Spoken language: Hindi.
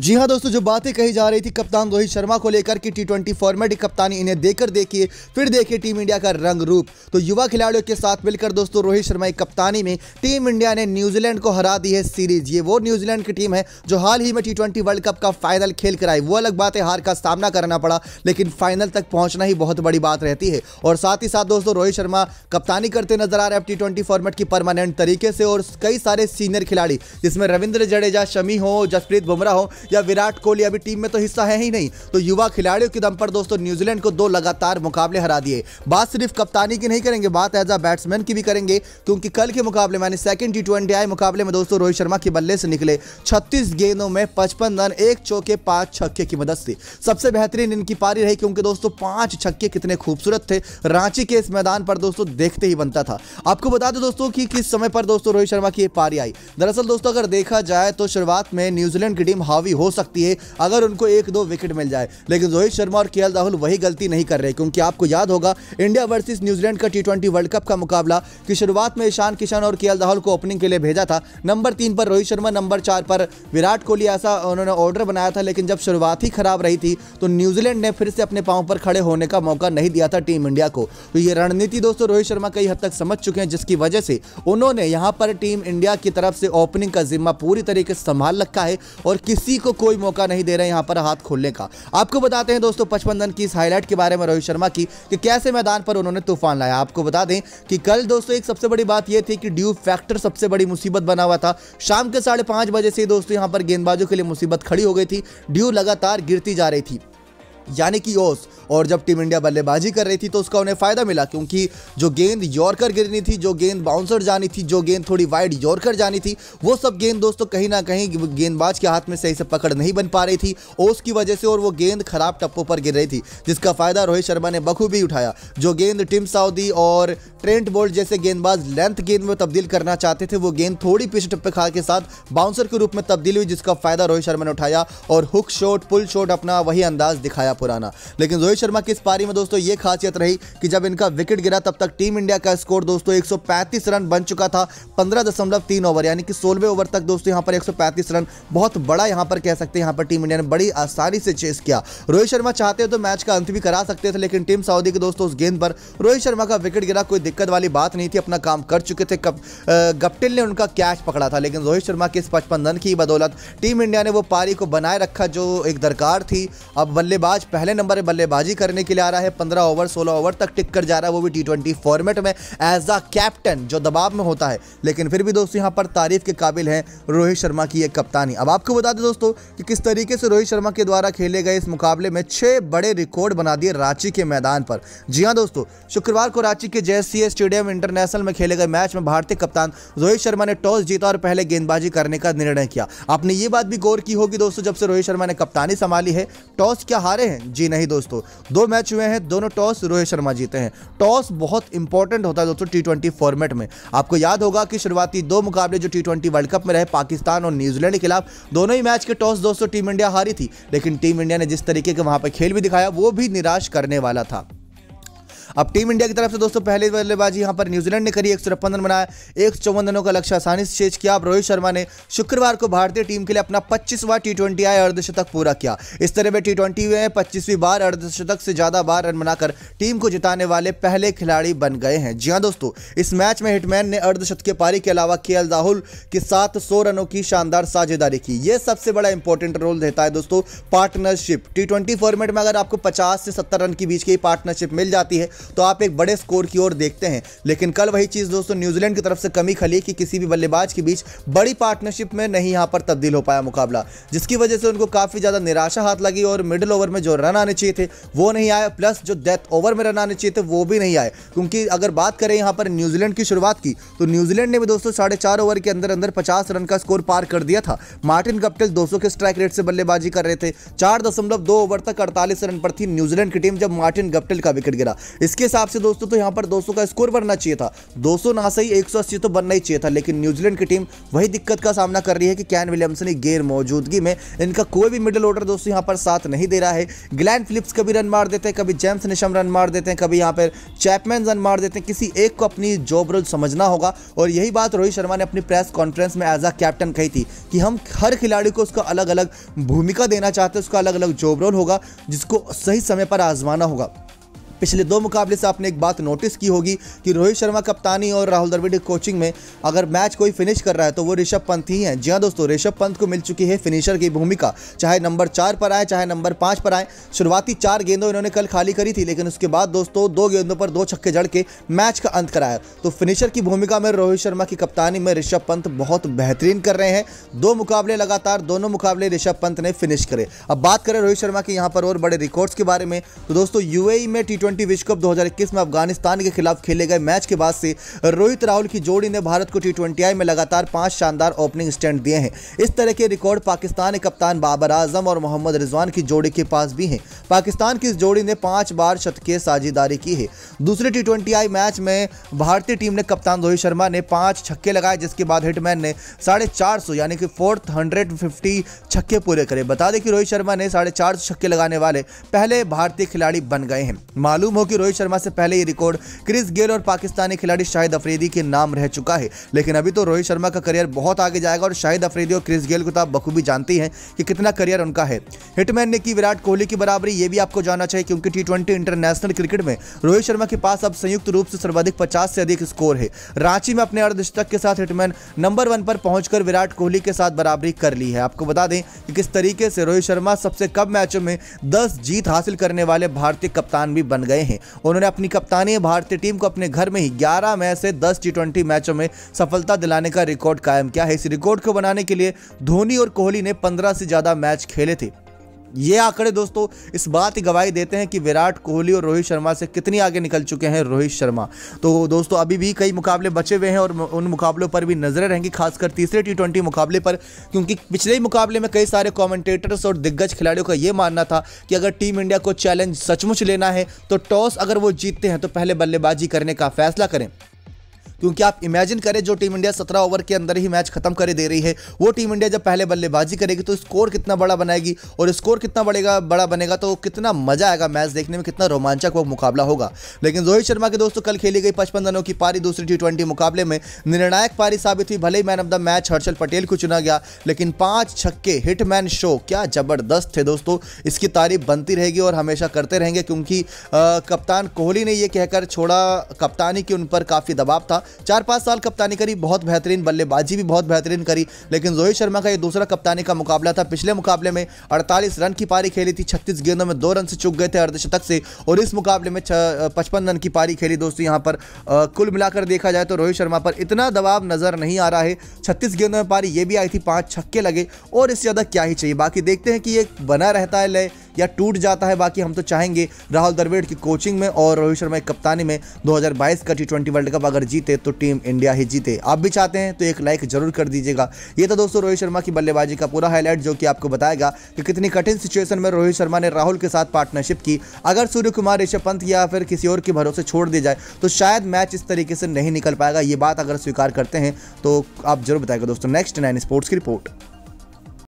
जी हाँ दोस्तों जो बातें कही जा रही थी कप्तान रोहित शर्मा को लेकर कि टी ट्वेंटी फॉर्मेट की कप्तानी इन्हें देकर देखिए फिर देखिए टीम इंडिया का रंग रूप तो युवा खिलाड़ियों के साथ मिलकर दोस्तों रोहित शर्मा की कप्तानी में टीम इंडिया ने न्यूजीलैंड को हरा दी है सीरीज ये वो न्यूजीलैंड की टीम है जो हाल ही में टी वर्ल्ड कप का फाइनल खेल कर आई वो अलग बात है हार का सामना करना पड़ा लेकिन फाइनल तक पहुंचना ही बहुत बड़ी बात रहती है और साथ ही साथ दोस्तों रोहित शर्मा कप्तानी करते नजर आ रहे हैं अब टी ट्वेंटी फॉर्मेट की परमानेंट तरीके से और कई सारे सीनियर खिलाड़ी जिसमें रविंद्र जडेजा शमी हो जसप्रीत बुमराह हो या विराट कोहली अभी टीम में तो हिस्सा है ही नहीं तो युवा खिलाड़ियों के दम पर दोस्तों न्यूजीलैंड को दो लगातार मुकाबले हरा दिए बात सिर्फ कप्तानी की नहीं करेंगे बात एज अ बैट्समैन की भी करेंगे क्योंकि कल के मुकाबले मैंने सेकंड टी ट्वेंटी मुकाबले में दोस्तों रोहित शर्मा के बल्ले से निकले छत्तीस गेंदों में पचपन रन एक चौके पांच छक्के की मदद से सबसे बेहतरीन इनकी पारी रही क्योंकि दोस्तों पांच छक्के कितने खूबसूरत थे रांची के इस मैदान पर दोस्तों देखते ही बनता था आपको बता दो दोस्तों कि किस समय पर दोस्तों रोहित शर्मा की पारी आई दरअसल दोस्तों अगर देखा जाए तो शुरुआत में न्यूजीलैंड की टीम हावी गलती हो सकती है अगर उनको एक दो विकेट मिल जाए लेकिन रोहित शर्मा और के राहुल वही गलती नहीं कर रहे क्योंकि आपको याद होगा इंडिया वर्सेज न्यूजीलैंड का टी वर्ल्ड कप का मुकाबला की शुरुआत में ईशान किशन और के राहुल को ओपनिंग के लिए भेजा था नंबर तीन पर रोहित शर्मा नंबर चार पर विराट कोहली ऐसा उन्होंने ऑर्डर बनाया था लेकिन जब शुरुआत ही खराब रही थी तो न्यूजीलैंड ने फिर से अपने पाँव पर खड़े होने का मौका नहीं दिया था टीम इंडिया को तो ये रणनीति दोस्तों रोहित शर्मा कई हद तक समझ चुके हैं जिसकी वजह से उन्होंने यहां पर टीम इंडिया की तरफ से ओपनिंग का जिम्मा पूरी तरीके से संभाल रखा है और किसी को कोई मौका नहीं दे रहे यहाँ पर हाथ खोलने का आपको बताते हैं दोस्तों पचपन रन की इस हाईलाइट के बारे में रोहित शर्मा की कि कैसे मैदान पर उन्होंने तूफान लाया आपको बता दें कि कल दोस्तों एक सबसे बड़ी बात यह थी कि ड्यू फैक्टर सबसे बड़ी मुसीबत बना हुआ था शाम के साढ़े बजे से दोस्तों यहाँ पर गेंदबाजों के लिए मुसीबत खड़ी हो गई थी ड्यू लगातार गिरती जा रही थी यानी कि ओस और जब टीम इंडिया बल्लेबाजी कर रही थी तो उसका उन्हें फ़ायदा मिला क्योंकि जो गेंद यॉर्कर गिरनी थी जो गेंद बाउंसर जानी थी जो गेंद थोड़ी वाइड यॉर्कर जानी थी वो सब गेंद दोस्तों तो कहीं ना कहीं गेंदबाज के हाथ में सही से पकड़ नहीं बन पा रही थी ओस की वजह से और वो गेंद खराब टप्पों पर गिर रही थी जिसका फ़ायदा रोहित शर्मा ने बखूबी उठाया जो गेंद टिम साउदी और ट्रेंट बोल्ट जैसे गेंदबाज लेंथ गेंद में तब्दील करना चाहते थे वो गेंद थोड़ी पिछ टप्पे खा के साथ बाउंसर के रूप में तब्दील हुई जिसका फ़ायदा रोहित शर्मा ने उठाया और हुक शॉट पुल शॉट अपना वही अंदाज दिखाया पुराना लेकिन रोहित शर्मा की इस पारी में दोस्तों ये खासियत रही कि जब इनका विकेट गिरा तब तक टीम इंडिया का स्कोर दोस्तों 135 रन बन चुका था 15.3 ओवर यानी कि सोलहवें ओवर तक दोस्तों यहाँ पर 135 रन बहुत बड़ा यहाँ पर कह सकते हैं यहाँ पर टीम इंडिया ने बड़ी आसानी से चेस किया रोहित शर्मा चाहते तो मैच का अंत भी करा सकते थे लेकिन टीम सऊदी के दोस्तों उस गेंद पर रोहित शर्मा का विकेट गिरा कोई दिक्कत वाली बात नहीं थी अपना काम कर चुके थे कप, गप्टिल ने उनका कैच पकड़ा था लेकिन रोहित शर्मा के इस पचपन रन की बदौलत टीम इंडिया ने वो पारी को बनाए रखा जो एक दरकार थी अब बल्लेबाज आज पहले नंबर बल्लेबाजी करने के लिए आ रहा है पंद्रह ओवर सोलह ओवर तक टिक कर जा रहा है वो भी टी ट्वेंटी फॉर्मेट में एज द कैप्टन जो दबाव में होता है लेकिन फिर भी दोस्तों यहाँ पर तारीफ के काबिल हैं रोहित शर्मा की एक कप्तानी अब आपको बता दें दोस्तों कि किस तरीके से रोहित शर्मा के द्वारा खेले गए इस मुकाबले में छह बड़े रिकॉर्ड बना दिए रांची के मैदान पर जी हाँ दोस्तों शुक्रवार को रांची के जे स्टेडियम इंटरनेशनल में खेले गए मैच में भारतीय कप्तान रोहित शर्मा ने टॉस जीता और पहले गेंदबाजी करने का निर्णय किया आपने ये बात भी गौर की होगी दोस्तों जब से रोहित शर्मा ने कप्तानी संभाली है टॉस क्या हारे हैं जी नहीं दोस्तों दो मैच हुए हैं दोनों टॉस रोहित शर्मा जीते हैं टॉस बहुत इंपॉर्टेंट होता है दोस्तों टी ट्वेंटी फॉर्मेट में आपको याद होगा कि शुरुआती दो मुकाबले जो टी ट्वेंटी वर्ल्ड कप में रहे पाकिस्तान और न्यूजीलैंड के खिलाफ दोनों ही मैच के टॉस दोस्तों टीम इंडिया हारी थी लेकिन टीम इंडिया ने जिस तरीके के वहां पर खेल भी दिखाया वो भी निराश करने वाला था अब टीम इंडिया की तरफ से दोस्तों पहले बल्लेबाजी यहाँ पर न्यूजीलैंड ने करी एक रन बनाया एक रनों का लक्ष्य आसानी से चेज किया अब रोहित शर्मा ने शुक्रवार को भारतीय टीम के लिए अपना पच्चीसवा टी ट्वेंटी आय अर्धशतक पूरा किया इस तरह वे टी ट्वेंटी में पच्चीसवीं बार अर्धशतक से ज्यादा बार रन बनाकर टीम को जिताने वाले पहले खिलाड़ी बन गए हैं जी हाँ दोस्तों इस मैच में हिटमैन ने अर्धशतकीय पारी के अलावा के राहुल के साथ सौ रनों की शानदार साझेदारी की यह सबसे बड़ा इंपॉर्टेंट रोल देता है दोस्तों पार्टनरशिप टी फॉर्मेट में अगर आपको पचास से सत्तर रन के बीच की पार्टनरशिप मिल जाती है तो आप एक बड़े स्कोर की ओर देखते हैं लेकिन कल वही चीज़ दोस्तों न्यूजीलैंड की तरफ से कमी खली कि किसी भी बल्लेबाज के बीच बड़ी पार्टनरशिप में नहीं यहां पर तब्दील हो पाया मुकाबला जिसकी वजह से उनको काफ़ी ज़्यादा निराशा हाथ लगी और मिडिल ओवर में जो रन आने चाहिए थे वो नहीं आए प्लस जो डेथ ओवर में रन आने चाहिए थे वो भी नहीं आए क्योंकि अगर बात करें यहां पर न्यूजीलैंड की शुरुआत की तो न्यूजीलैंड ने भी दोस्तों साढ़े चार ओवर के अंदर अंदर पचास रन का स्कोर पार कर दिया था मार्टिन कप्टिल दो के स्ट्राइक रेट से बल्लेबाजी कर रहे थे चार ओवर तक अड़तालीस रन पर थी न्यूजीलैंड की टीम जब मार्टिन गप्टिल का विकेट गिरा इस इसके हिसाब से दोस्तों तो यहाँ पर 200 का स्कोर बनना चाहिए था 200 ना सही 180 तो बनना ही चाहिए था लेकिन न्यूजीलैंड की टीम वही दिक्कत का सामना कर रही है कि कैन विलियमसन की गैर मौजूदगी में इनका कोई भी मिडिल ऑर्डर दोस्तों यहाँ पर साथ नहीं दे रहा है ग्लैन फिलिप्स कभी रन मार देते हैं कभी जेम्स निशम रन मार देते हैं कभी यहाँ पर चैपमैन रन मार देते हैं किसी एक को अपनी जॉब रोल समझना होगा और यही बात रोहित शर्मा ने अपनी प्रेस कॉन्फ्रेंस में एज अ कैप्टन कही थी कि हम हर खिलाड़ी को उसका अलग अलग भूमिका देना चाहते हैं उसका अलग अलग जॉब रोल होगा जिसको सही समय पर आजमाना होगा पिछले दो मुकाबले से आपने एक बात नोटिस की होगी कि रोहित शर्मा कप्तानी और राहुल द्रविड़ की कोचिंग में अगर मैच कोई फिनिश कर रहा है तो वो ऋषभ पंत ही हैं जी हाँ दोस्तों ऋषभ पंत को मिल चुकी है फिनिशर की भूमिका चाहे नंबर चार पर आए चाहे नंबर पाँच पर आए शुरुआती चार गेंदों इन्होंने कल खाली करी थी लेकिन उसके बाद दोस्तों दो गेंदों पर दो छक्के जड़ के मैच का अंत कराया तो फिनिशर की भूमिका में रोहित शर्मा की कप्तानी में ऋषभ पंत बहुत बेहतरीन कर रहे हैं दो मुकाबले लगातार दोनों मुकाबले ऋषभ पंत ने फिनिश करे अब बात करें रोहित शर्मा के यहाँ पर और बड़े रिकॉर्ड्स के बारे में तो दोस्तों यूएई e में टी ट्वेंटी विश्व कप दो में अफगानिस्तान के खिलाफ खेले गए मैच के बाद से रोहित राहुल की जोड़ी ने भारत को टी में लगातार पांच शानदार ओपनिंग स्टैंड दिए हैं इस तरह के रिकॉर्ड पाकिस्तान के कप्तान बाबर आजम और मोहम्मद रिजवान की जोड़ी के पास भी हैं पाकिस्तान की इस जोड़ी ने पांच बार शतकीय साझेदारी की है दूसरे टी मैच में भारतीय टीम ने कप्तान रोहित शर्मा ने पांच छक्के लगाए जिसके बाद हिटमैन ने साढ़े चार सौ यानी कि फोर्थ हंड्रेड फिफ्टी छक्के पूरे करे बता दें कि रोहित शर्मा ने साढ़े चार सौ छक्के लगाने वाले पहले भारतीय खिलाड़ी बन गए हैं मालूम हो कि रोहित शर्मा से पहले ये रिकॉर्ड क्रिस गेल और पाकिस्तानी खिलाड़ी शाहिद अफरीदी के नाम रह चुका है लेकिन अभी तो रोहित शर्मा का करियर बहुत आगे जाएगा और शाहिद अफरीदी और क्रिस गेल को तो आप बखूबी जानती हैं कि कितना करियर उनका है हिटमैन ने की विराट कोहली की बराबरी ये भी आपको जानना चाहिए क्योंकि टी इंटरनेशनल क्रिकेट में रोहित शर्मा के पास अब संयुक्त रूप से सर्वाधिक पचास से अधिक स्कोर है रांची में अपने अर्धशतक के साथ हिटमैन नंबर वन पर पहुंचकर विराट कोहली के साथ बराबरी कर ली है आपको बता दें कि किस तरीके से रोहित शर्मा सबसे कम मैचों में दस जीत हासिल करने वाले भारतीय कप्तान भी बन गए हैं उन्होंने अपनी कप्तानी भारतीय टीम को अपने घर में ही ग्यारह में से दस टी मैचों में सफलता दिलाने का रिकॉर्ड कायम किया है इस रिकॉर्ड को बनाने के लिए धोनी और कोहली ने पंद्रह से ज़्यादा मैच खेले थे ये आंकड़े दोस्तों इस बात की गवाही देते हैं कि विराट कोहली और रोहित शर्मा से कितनी आगे निकल चुके हैं रोहित शर्मा तो दोस्तों अभी भी कई मुकाबले बचे हुए हैं और उन मुकाबलों पर भी नजरें रहेंगी खासकर तीसरे टी मुकाबले पर क्योंकि पिछले ही मुकाबले में कई सारे कॉमेंटेटर्स और दिग्गज खिलाड़ियों का ये मानना था कि अगर टीम इंडिया को चैलेंज सचमुच लेना है तो टॉस अगर वो जीतते हैं तो पहले बल्लेबाजी करने का फैसला करें क्योंकि आप इमेजिन करें जो टीम इंडिया सत्रह ओवर के अंदर ही मैच खत्म कर दे रही है वो टीम इंडिया जब पहले बल्लेबाजी करेगी तो स्कोर कितना बड़ा बनाएगी और स्कोर कितना बढ़ेगा बड़ा बनेगा तो कितना मजा आएगा मैच देखने में कितना रोमांचक वो मुकाबला होगा लेकिन रोहित शर्मा के दोस्तों कल खेली गई पचपन रनों की पारी दूसरी टी मुकाबले में निर्णायक पारी साबित हुई भले ही man of the match Harshal Patel को चुना गया लेकिन पांच छक्के हिटमैन शो क्या जबरदस्त थे दोस्तों इसकी तारीफ बनती रहेगी और हमेशा करते रहेंगे क्योंकि कप्तान कोहली ने यह कहकर छोड़ा कप्तानी की उन पर काफ़ी दबाव था चार पाँच साल कप्तानी करी बहुत बेहतरीन बल्लेबाजी भी बहुत बेहतरीन करी लेकिन रोहित शर्मा का ये दूसरा कप्तानी का मुकाबला था पिछले मुकाबले में अड़तालीस रन की पारी खेली थी छत्तीस गेंदों में दो रन से चुक गए थे अर्धशतक से और इस मुकाबले में पचपन रन की पारी खेली दोस्तों यहाँ पर कुल मिलाकर देखा जाए तो रोहित शर्मा पर इतना दबाव नज़र नहीं आ रहा है छत्तीस गेंदों में पारी ये भी आई थी पाँच छक्के लगे और इससे ज़्यादा क्या ही चाहिए बाकी देखते हैं कि ये बना रहता है लय या टूट जाता है बाकी हम तो चाहेंगे राहुल द्रविड़ की कोचिंग में और रोहित शर्मा की कप्तानी में 2022 का टी वर्ल्ड कप अगर जीते तो टीम इंडिया ही जीते आप भी चाहते हैं तो एक लाइक जरूर कर दीजिएगा ये तो दोस्तों रोहित शर्मा की बल्लेबाजी का पूरा हाईलाइट जो कि आपको बताएगा कि कितनी कठिन सिचुएशन में रोहित शर्मा ने राहुल के साथ पार्टनरशिप की अगर सूर्य कुमार ऋषभ पंत या फिर किसी और के भरोसे छोड़ दिया जाए तो शायद मैच इस तरीके से नहीं निकल पाएगा ये बात अगर स्वीकार करते हैं तो आप जरूर बताएगा दोस्तों नेक्स्ट नाइन स्पोर्ट्स की रिपोर्ट